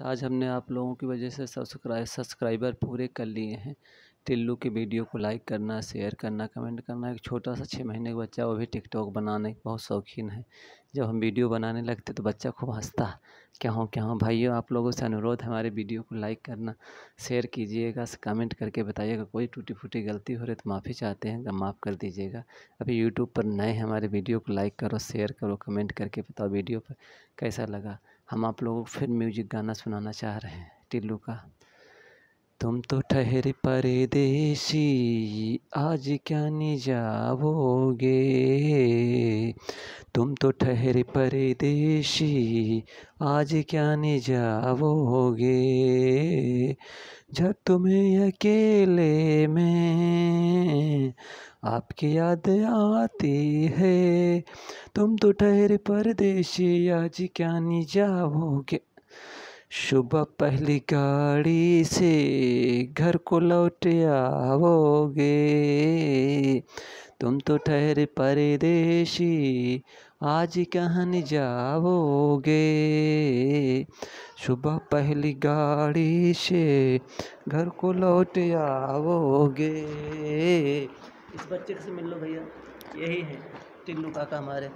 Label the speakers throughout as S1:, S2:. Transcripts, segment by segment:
S1: आज हमने आप लोगों की वजह से सब्सक्राइब सब्सक्राइबर पूरे कर लिए हैं टिल्लू की वीडियो को लाइक करना शेयर करना कमेंट करना एक छोटा सा छः महीने का बच्चा वो भी टिकटॉक बनाने के बहुत शौकीन है जब हम वीडियो बनाने लगते तो बच्चा खूब हंसता क्या हो क्या हो भाइयों आप लोगों से अनुरोध हमारे वीडियो को लाइक करना शेयर कीजिएगा कमेंट करके बताइएगा कोई टूटी फूटी गलती हो रही तो माफ़ी चाहते हैं तो माफ़ कर दीजिएगा अभी यूट्यूब पर नए हमारे वीडियो को लाइक करो शेयर करो कमेंट करके बताओ वीडियो पर कैसा लगा हम आप लोगों को फिर म्यूजिक गाना सुनाना चाह रहे हैं टिल्लू का तुम तो ठहर परदेसी आज क्या नहीं जाओगे तुम तो ठहर परदेसी आज क्या नहीं जाओगे जब तुम्हें अकेले में आपकी याद आती है तुम तो ठहरे परदेशी आज क्या नहीं जाओगे सुबह पहली गाड़ी से घर को लौट आओगे तुम तो ठहरे परदेशी आज कहाँ जाओगे सुबह पहली गाड़ी से घर को लौट आओगे इस बच्चे से मिल लो भैया यही है टिल्लू काका हमारे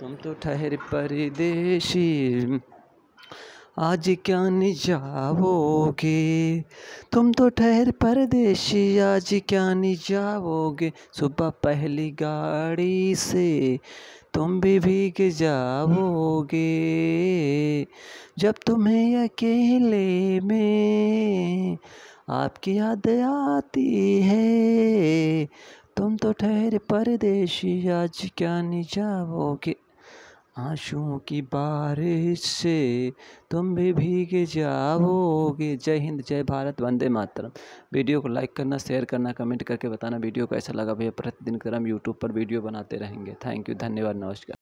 S1: तुम तो ठहर परदेशी आज क्या नहीं जाओगे तुम तो ठहर परदेशी आज क्या नहीं जाओगे सुबह पहली गाड़ी से तुम भी भीग जाओगे जब तुम्हें अकेले में आपकी याद आती है तुम तो ठहरे परदेशी आज क्या निजाओगे आंसुओं की बारिश से तुम भी भीगे जाओगे जय हिंद जय भारत वंदे मातरम वीडियो को लाइक करना शेयर करना कमेंट करके बताना वीडियो कैसा लगा भैया प्रतिदिन हम यूट्यूब पर वीडियो बनाते रहेंगे थैंक यू धन्यवाद नमस्कार